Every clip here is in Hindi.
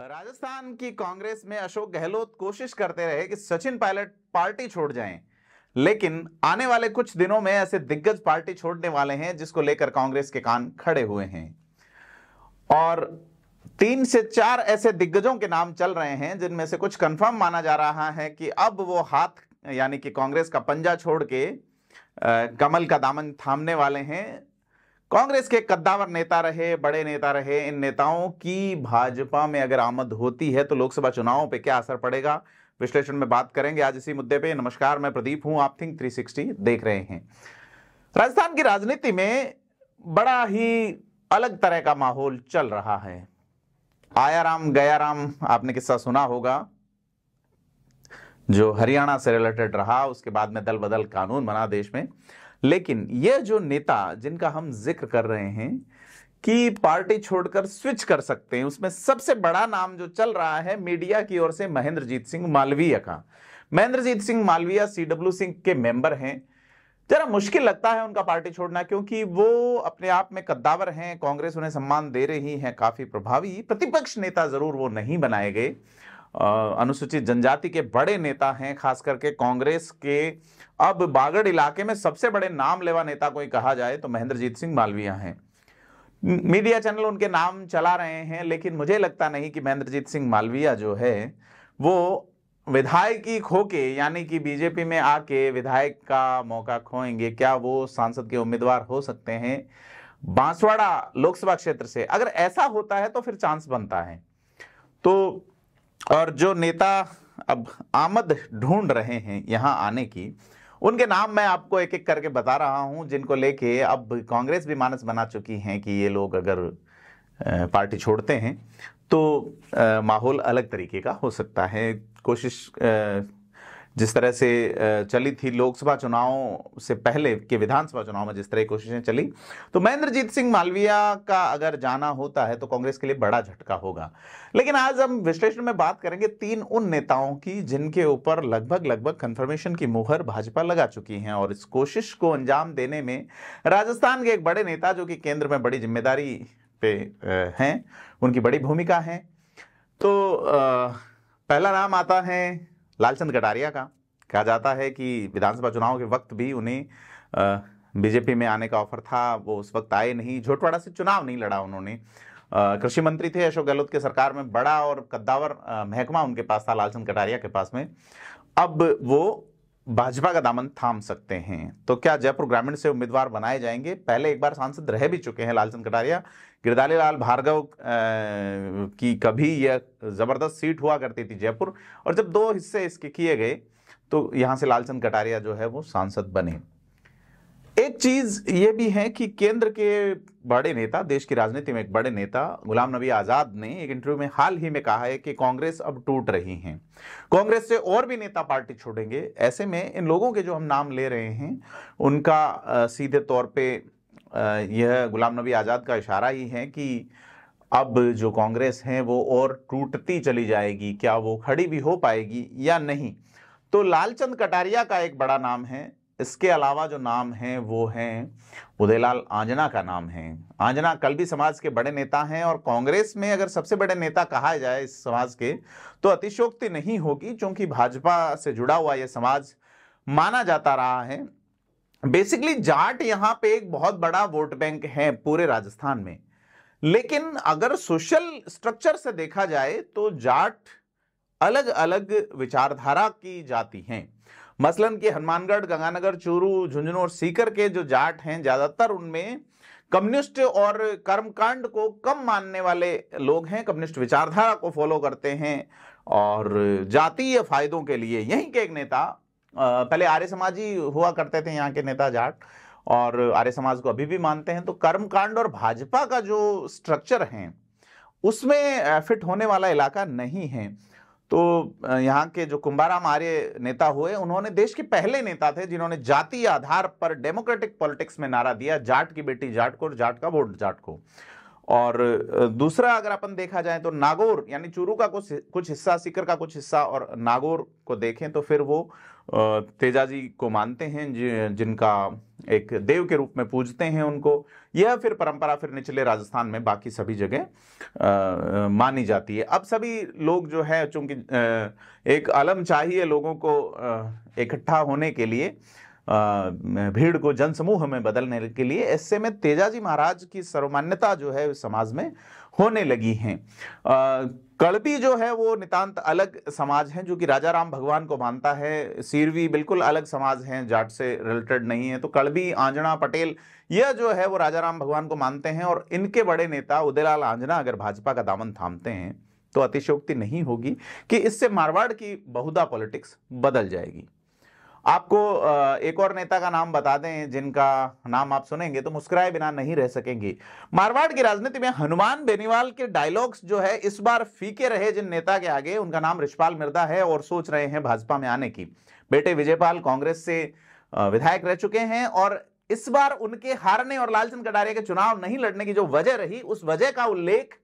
राजस्थान की कांग्रेस में अशोक गहलोत कोशिश करते रहे कि सचिन पायलट पार्टी छोड़ जाएं लेकिन आने वाले कुछ दिनों में ऐसे दिग्गज पार्टी छोड़ने वाले हैं जिसको लेकर कांग्रेस के कान खड़े हुए हैं और तीन से चार ऐसे दिग्गजों के नाम चल रहे हैं जिनमें से कुछ कंफर्म माना जा रहा है कि अब वो हाथ यानी कि कांग्रेस का पंजा छोड़ के कमल का दामन थामने वाले हैं कांग्रेस के कद्दावर नेता रहे बड़े नेता रहे इन नेताओं की भाजपा में अगर आमद होती है तो लोकसभा चुनावों पे क्या असर पड़ेगा विश्लेषण में बात करेंगे आज इसी मुद्दे पे नमस्कार मैं प्रदीप हूं आप थिंक 360 देख रहे हैं राजस्थान की राजनीति में बड़ा ही अलग तरह का माहौल चल रहा है आया राम गया राम आपने किस्सा सुना होगा जो हरियाणा से रिलेटेड रहा उसके बाद में दल बदल कानून बना देश में लेकिन ये जो नेता जिनका हम जिक्र कर रहे हैं कि पार्टी छोड़कर स्विच कर सकते हैं उसमें सबसे बड़ा नाम जो चल रहा है मीडिया की ओर से महेंद्रजीत सिंह मालवीय का महेंद्रजीत सिंह मालवीय सीडब्ल्यू सिंह के मेंबर हैं जरा मुश्किल लगता है उनका पार्टी छोड़ना क्योंकि वो अपने आप में कद्दावर हैं कांग्रेस उन्हें सम्मान दे रही है काफी प्रभावी प्रतिपक्ष नेता जरूर वो नहीं बनाए गए अनुसूचित जनजाति के बड़े नेता हैं खास करके कांग्रेस के अब बागड़ इलाके में सबसे बड़े नाम लेवा नेता कोई कहा जाए तो महेंद्रजीत सिंह मालविया हैं मीडिया चैनल उनके नाम चला रहे हैं लेकिन मुझे लगता नहीं कि महेंद्रजीत सिंह मालविया जो है वो विधायकी खोके यानी कि बीजेपी में आके विधायक का मौका खोएंगे क्या वो सांसद के उम्मीदवार हो सकते हैं बांसवाड़ा लोकसभा क्षेत्र से अगर ऐसा होता है तो फिर चांस बनता है तो और जो नेता अब आमद ढूंढ रहे हैं यहाँ आने की उनके नाम मैं आपको एक एक करके बता रहा हूं जिनको लेके अब कांग्रेस भी मानस बना चुकी है कि ये लोग अगर पार्टी छोड़ते हैं तो माहौल अलग तरीके का हो सकता है कोशिश जिस तरह से चली थी लोकसभा चुनाव से पहले के विधानसभा चुनाव में जिस तरह की कोशिशें चली तो महेंद्रजीत सिंह मालविया का अगर जाना होता है तो कांग्रेस के लिए बड़ा झटका होगा लेकिन आज हम विश्लेषण में बात करेंगे तीन उन नेताओं की जिनके ऊपर लगभग लगभग कंफर्मेशन की मुहर भाजपा लगा चुकी है और इस कोशिश को अंजाम देने में राजस्थान के एक बड़े नेता जो कि केंद्र में बड़ी जिम्मेदारी पे हैं उनकी बड़ी भूमिका है तो पहला नाम आता है लालचंद कटारिया का कहा जाता है कि विधानसभा चुनाव के वक्त भी उन्हें बीजेपी में आने का ऑफर था वो उस वक्त आए नहीं झोटवाड़ा से चुनाव नहीं लड़ा उन्होंने कृषि मंत्री थे अशोक गहलोत के सरकार में बड़ा और कद्दावर महकमा उनके पास था लालचंद कटारिया के पास में अब वो भाजपा का दामन थाम सकते हैं तो क्या जयपुर ग्रामीण से उम्मीदवार बनाए जाएंगे पहले एक बार सांसद रह भी चुके हैं लालचंद कटारिया गिरदाली लाल भार्गव की कभी यह ज़बरदस्त सीट हुआ करती थी जयपुर और जब दो हिस्से इसके किए गए तो यहाँ से लालचंद कटारिया जो है वो सांसद बने एक चीज ये भी है कि केंद्र के बड़े नेता देश की राजनीति में एक बड़े नेता गुलाम नबी आजाद ने एक इंटरव्यू में हाल ही में कहा है कि कांग्रेस अब टूट रही है कांग्रेस से और भी नेता पार्टी छोड़ेंगे ऐसे में इन लोगों के जो हम नाम ले रहे हैं उनका सीधे तौर पे यह गुलाम नबी आजाद का इशारा ही है कि अब जो कांग्रेस है वो और टूटती चली जाएगी क्या वो खड़ी भी हो पाएगी या नहीं तो लालचंद कटारिया का एक बड़ा नाम है इसके अलावा जो नाम हैं वो हैं उदयलाल आंजना का नाम है आंजना कल भी समाज के बड़े नेता हैं और कांग्रेस में अगर सबसे बड़े नेता कहा जाए इस समाज के तो अतिशोक्ति नहीं होगी क्योंकि भाजपा से जुड़ा हुआ यह समाज माना जाता रहा है बेसिकली जाट यहाँ पे एक बहुत बड़ा वोट बैंक है पूरे राजस्थान में लेकिन अगर सोशल स्ट्रक्चर से देखा जाए तो जाट अलग अलग विचारधारा की जाती हैं मसलन कि हनुमानगढ़ गंगानगर चूरू झुंझुनू और सीकर के जो जाट हैं ज्यादातर उनमें कम्युनिस्ट और कर्मकांड को कम मानने वाले लोग हैं कम्युनिस्ट विचारधारा को फॉलो करते हैं और जातीय फायदों के लिए यहीं के एक नेता पहले आर्य समाजी हुआ करते थे यहाँ के नेता जाट और आर्य समाज को अभी भी मानते हैं तो कर्मकांड और भाजपा का जो स्ट्रक्चर है उसमें फिट होने वाला इलाका नहीं है तो यहाँ के जो कुंभाराम आर्य नेता हुए उन्होंने देश के पहले नेता थे जिन्होंने जातीय आधार पर डेमोक्रेटिक पॉलिटिक्स में नारा दिया जाट की बेटी जाट को और जाट का वोट जाट को और दूसरा अगर अपन देखा जाए तो नागौर यानी चूरू का कुछ कुछ हिस्सा सीकर का कुछ हिस्सा और नागौर को देखें तो फिर वो तेजा जी को मानते हैं जिनका एक देव के रूप में पूजते हैं उनको यह फिर परंपरा फिर निचले राजस्थान में बाकी सभी जगह मानी जाती है अब सभी लोग जो है चूंकि एक अलम चाहिए लोगों को इकट्ठा होने के लिए भीड़ को जनसमूह में बदलने के लिए ऐसे में तेजाजी महाराज की सर्वमान्यता जो है समाज में होने लगी है कड़बी जो है वो नितांत अलग समाज है जो कि राजा राम भगवान को मानता है सीरवी बिल्कुल अलग समाज है जाट से रिलेटेड नहीं है तो कड़बी आंजना पटेल यह जो है वो राजा राम भगवान को मानते हैं और इनके बड़े नेता उदयलाल आंजना अगर भाजपा का दामन थामते हैं तो अतिशोक्ति नहीं होगी कि इससे मारवाड़ की बहुधा पॉलिटिक्स बदल जाएगी आपको एक और नेता का नाम बता दें जिनका नाम आप सुनेंगे तो मुस्कुराए बिना नहीं रह सकेंगे मारवाड़ की राजनीति में हनुमान बेनीवाल के डायलॉग्स जो है इस बार फीके रहे जिन नेता के आगे उनका नाम रिशपाल मिर्दा है और सोच रहे हैं भाजपा में आने की बेटे विजयपाल कांग्रेस से विधायक रह चुके हैं और इस बार उनके हारने और लालचंद कटारिया के चुनाव नहीं लड़ने की जो वजह रही उस वजह का उल्लेख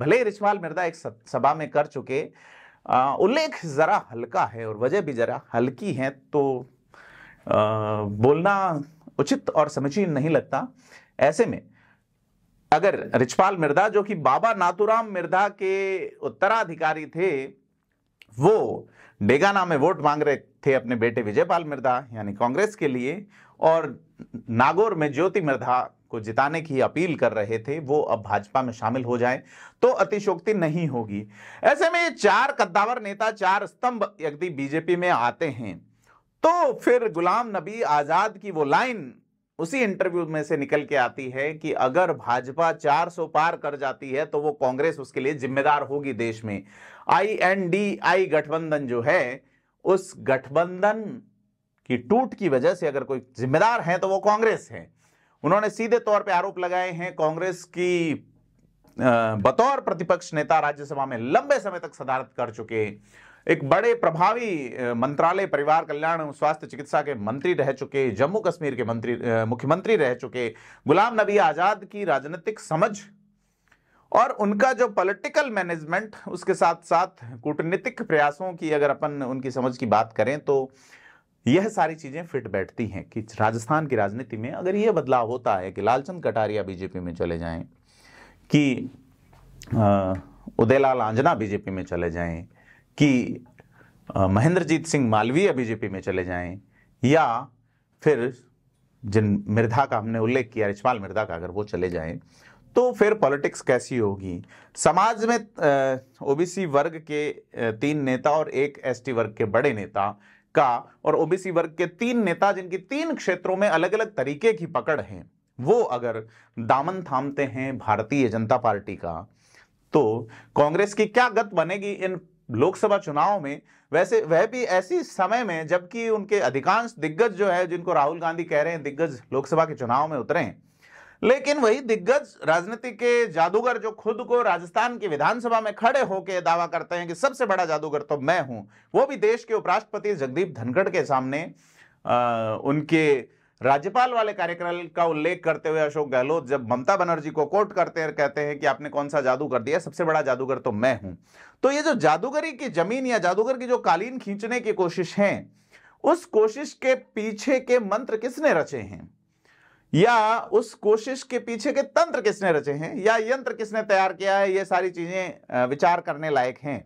भले ही रिशपाल मिर्दा एक सभा में कर चुके उल्लेख ज़रा हल्का है और वजह भी ज़रा हल्की है तो आ, बोलना उचित और समीचीन नहीं लगता ऐसे में अगर रिचपाल मिर्दा जो कि बाबा नाथुराम मिर्दा के उत्तराधिकारी थे वो डेगाना में वोट मांग रहे थे अपने बेटे विजयपाल मिर्दा यानी कांग्रेस के लिए और नागौर में ज्योति मिर्धा को जिताने की अपील कर रहे थे वो अब भाजपा में शामिल हो जाए तो अतिशोक्ति नहीं होगी ऐसे में ये चार कद्दावर नेता चार स्तंभ यदि बीजेपी में आते हैं तो फिर गुलाम नबी आजाद की वो लाइन उसी इंटरव्यू में से निकल के आती है कि अगर भाजपा 400 पार कर जाती है तो वो कांग्रेस उसके लिए जिम्मेदार होगी देश में आई एन डी आई गठबंधन जो है उस गठबंधन की टूट की वजह से अगर कोई जिम्मेदार है तो वो कांग्रेस है उन्होंने सीधे तौर पे आरोप लगाए हैं कांग्रेस की बतौर प्रतिपक्ष नेता राज्यसभा में लंबे समय तक सदारत कर चुके एक बड़े प्रभावी मंत्रालय परिवार कल्याण एवं स्वास्थ्य चिकित्सा के मंत्री रह चुके जम्मू कश्मीर के मंत्री मुख्यमंत्री रह चुके गुलाम नबी आजाद की राजनीतिक समझ और उनका जो पॉलिटिकल मैनेजमेंट उसके साथ साथ कूटनीतिक प्रयासों की अगर अपन उनकी समझ की बात करें तो यह सारी चीजें फिट बैठती हैं कि राजस्थान की राजनीति में अगर यह बदलाव होता है कि लालचंद कटारिया बीजेपी में चले जाएं कि उदयलाल आंजना बीजेपी में चले जाएं कि महेंद्रजीत सिंह मालवीय बीजेपी में चले जाएं या फिर जिन मिर्धा का हमने उल्लेख किया रिचपाल मिर्धा का अगर वो चले जाएं तो फिर पॉलिटिक्स कैसी होगी समाज में ओबीसी वर्ग के तीन नेता और एक एसटी वर्ग के बड़े नेता का और ओबीसी वर्ग के तीन नेता जिनकी तीन क्षेत्रों में अलग अलग तरीके की पकड़ है वो अगर दामन थामते हैं भारतीय जनता पार्टी का तो कांग्रेस की क्या गत बनेगी इन लोकसभा चुनाव में वैसे वह भी ऐसी समय में जबकि उनके अधिकांश दिग्गज जो है जिनको राहुल गांधी कह रहे हैं दिग्गज लोकसभा के चुनाव में उतरे हैं लेकिन वही दिग्गज राजनीति के जादूगर जो खुद को राजस्थान की विधानसभा में खड़े होकर दावा करते हैं कि सबसे बड़ा जादूगर तो मैं हूं वो भी देश के उपराष्ट्रपति जगदीप धनखड़ के सामने आ, उनके राज्यपाल वाले कार्यक्रम का उल्लेख करते हुए अशोक गहलोत जब ममता बनर्जी को कोर्ट करते हैं कहते हैं कि आपने कौन सा जादू कर दिया सबसे बड़ा जादूगर तो मैं हूं तो ये जो जादूगरी की जमीन या जादूगर की जो कालीन खींचने की कोशिश है उस कोशिश के पीछे के मंत्र किसने रचे हैं या उस कोशिश के पीछे के तंत्र किसने रचे हैं या यंत्र किसने तैयार किया है ये सारी चीजें विचार करने लायक हैं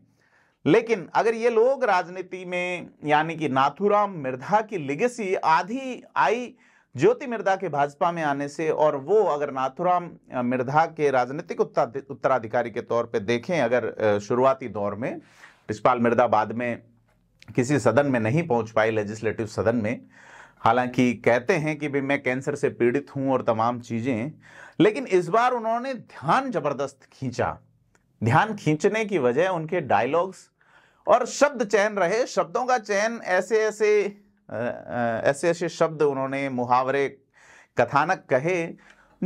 लेकिन अगर ये लोग राजनीति में यानी कि नाथुराम मिर्धा की लिगेसी आधी आई ज्योति मिर्धा के भाजपा में आने से और वो अगर नाथुराम मिर्धा के राजनीतिक उत्तराधिकारी के तौर पे देखें अगर शुरुआती दौर में पिछपाल मिर्धा बाद में किसी सदन में नहीं पहुंच पाई लेजिस्लेटिव सदन में हालांकि कहते हैं कि भी मैं कैंसर से पीड़ित हूं और तमाम चीज़ें लेकिन इस बार उन्होंने ध्यान जबरदस्त खींचा ध्यान खींचने की वजह उनके डायलॉग्स और शब्द चयन रहे शब्दों का चयन ऐसे ऐसे ऐसे ऐसे शब्द उन्होंने मुहावरे कथानक कहे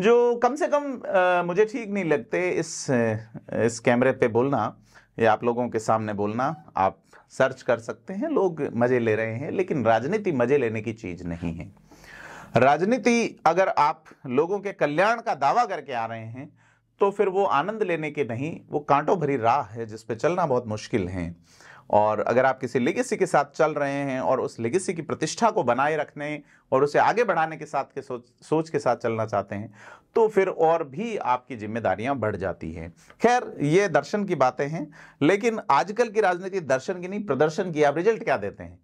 जो कम से कम आ, मुझे ठीक नहीं लगते इस इस कैमरे पे बोलना या आप लोगों के सामने बोलना आप सर्च कर सकते हैं लोग मजे ले रहे हैं लेकिन राजनीति मजे लेने की चीज नहीं है राजनीति अगर आप लोगों के कल्याण का दावा करके आ रहे हैं तो फिर वो आनंद लेने के नहीं वो कांटों भरी राह है जिसपे चलना बहुत मुश्किल है और अगर आप किसी लेगेसी के साथ चल रहे हैं और उस लेगेसी की प्रतिष्ठा को बनाए रखने और उसे आगे बढ़ाने के साथ के सोच सोच के साथ चलना चाहते हैं तो फिर और भी आपकी जिम्मेदारियां बढ़ जाती हैं खैर ये दर्शन की बातें हैं लेकिन आजकल की राजनीति दर्शन की नहीं प्रदर्शन की आप रिजल्ट क्या देते हैं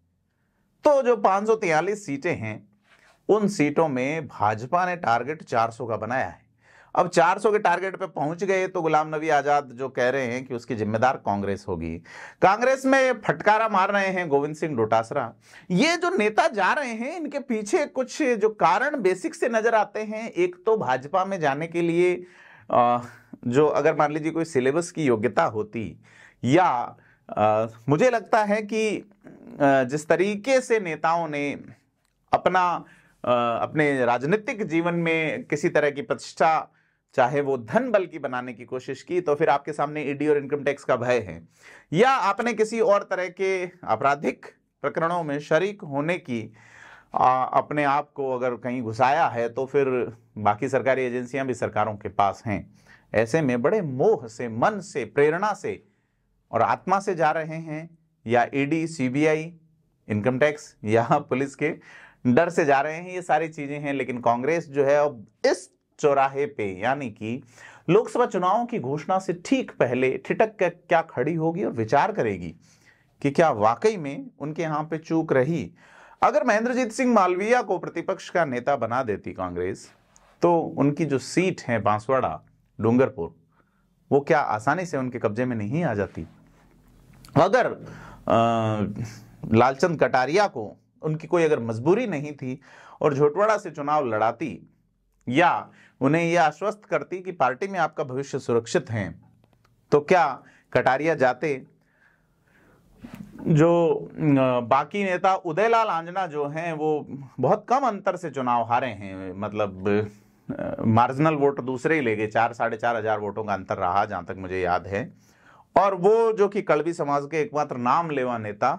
तो जो पाँच सीटें हैं उन सीटों में भाजपा ने टारगेट चार का बनाया है अब 400 के टारगेट पे पहुंच गए तो गुलाम नबी आज़ाद जो कह रहे हैं कि उसकी जिम्मेदार कांग्रेस होगी कांग्रेस में फटकारा मार रहे हैं गोविंद सिंह डोटासरा ये जो नेता जा रहे हैं इनके पीछे कुछ जो कारण बेसिक से नज़र आते हैं एक तो भाजपा में जाने के लिए जो अगर मान लीजिए कोई सिलेबस की योग्यता होती या मुझे लगता है कि जिस तरीके से नेताओं ने अपना अपने राजनीतिक जीवन में किसी तरह की प्रतिष्ठा चाहे वो धन बल की बनाने की कोशिश की तो फिर आपके सामने ईडी e और इनकम टैक्स का भय है या आपने किसी और तरह के आपराधिक प्रकरणों में शरीक होने की आ, अपने आप को अगर कहीं घुसाया है तो फिर बाकी सरकारी एजेंसियां भी सरकारों के पास हैं ऐसे में बड़े मोह से मन से प्रेरणा से और आत्मा से जा रहे हैं या ईडी सीबीआई इनकम टैक्स या पुलिस के डर से जा रहे हैं ये सारी चीज़ें हैं लेकिन कांग्रेस जो है अब इस चौराहे पे यानी कि लोकसभा चुनाव की घोषणा से ठीक पहले ठिटक कर क्या खड़ी होगी और विचार करेगी कि क्या वाकई में उनके यहां पे चूक रही अगर महेंद्रजीत सिंह मालवीया को प्रतिपक्ष का नेता बना देती कांग्रेस तो उनकी जो सीट है बांसवाड़ा डूंगरपुर वो क्या आसानी से उनके कब्जे में नहीं आ जाती अगर लालचंद कटारिया को उनकी कोई अगर मजबूरी नहीं थी और झोटवाड़ा से चुनाव लड़ाती या उन्हें यह आश्वस्त करती कि पार्टी में आपका भविष्य सुरक्षित है तो क्या कटारिया जाते जो बाकी नेता उदयलाल आंजना जो हैं वो बहुत कम अंतर से चुनाव हारे हैं मतलब मार्जिनल वोट दूसरे ही ले गए चार साढ़े चार हजार वोटों का अंतर रहा जहां तक मुझे याद है और वो जो कि कड़वी समाज के एकमात्र नाम लेवा नेता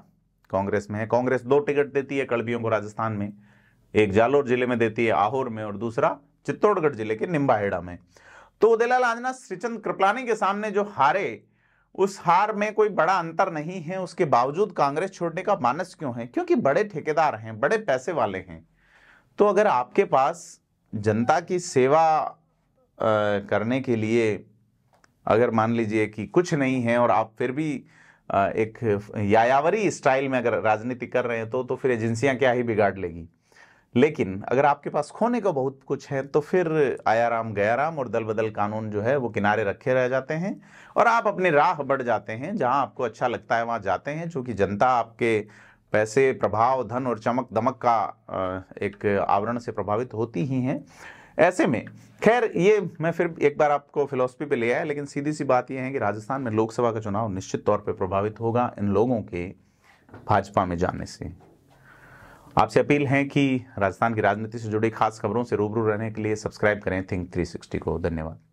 कांग्रेस में है कांग्रेस दो टिकट देती है कड़बियों को राजस्थान में एक जालोर जिले में देती है आहोर में और दूसरा चित्तौड़गढ़ जिले के निम्बाहेड़ा में तो उदेलाल आजना श्रीचंद कृपलानी के सामने जो हारे उस हार में कोई बड़ा अंतर नहीं है उसके बावजूद कांग्रेस छोड़ने का मानस क्यों है क्योंकि बड़े ठेकेदार हैं बड़े पैसे वाले हैं तो अगर आपके पास जनता की सेवा आ, करने के लिए अगर मान लीजिए कि कुछ नहीं है और आप फिर भी एक यायावरी स्टाइल में अगर राजनीति कर रहे हैं तो तो फिर एजेंसियां क्या ही बिगाड़ लेगी लेकिन अगर आपके पास खोने का बहुत कुछ है तो फिर आया राम गया राम और दल बदल कानून जो है वो किनारे रखे रह जाते हैं और आप अपनी राह बढ़ जाते हैं जहां आपको अच्छा लगता है वहां जाते हैं चूँकि जनता आपके पैसे प्रभाव धन और चमक दमक का एक आवरण से प्रभावित होती ही हैं ऐसे में खैर ये मैं फिर एक बार आपको फिलोसफी पे ले आया लेकिन सीधी सी बात यह है कि राजस्थान में लोकसभा का चुनाव निश्चित तौर पे प्रभावित होगा इन लोगों के भाजपा में जाने से आपसे अपील है कि राजस्थान की राजनीति से जुड़ी खास खबरों से रूबरू रहने के लिए सब्सक्राइब करें थिंक 360 को धन्यवाद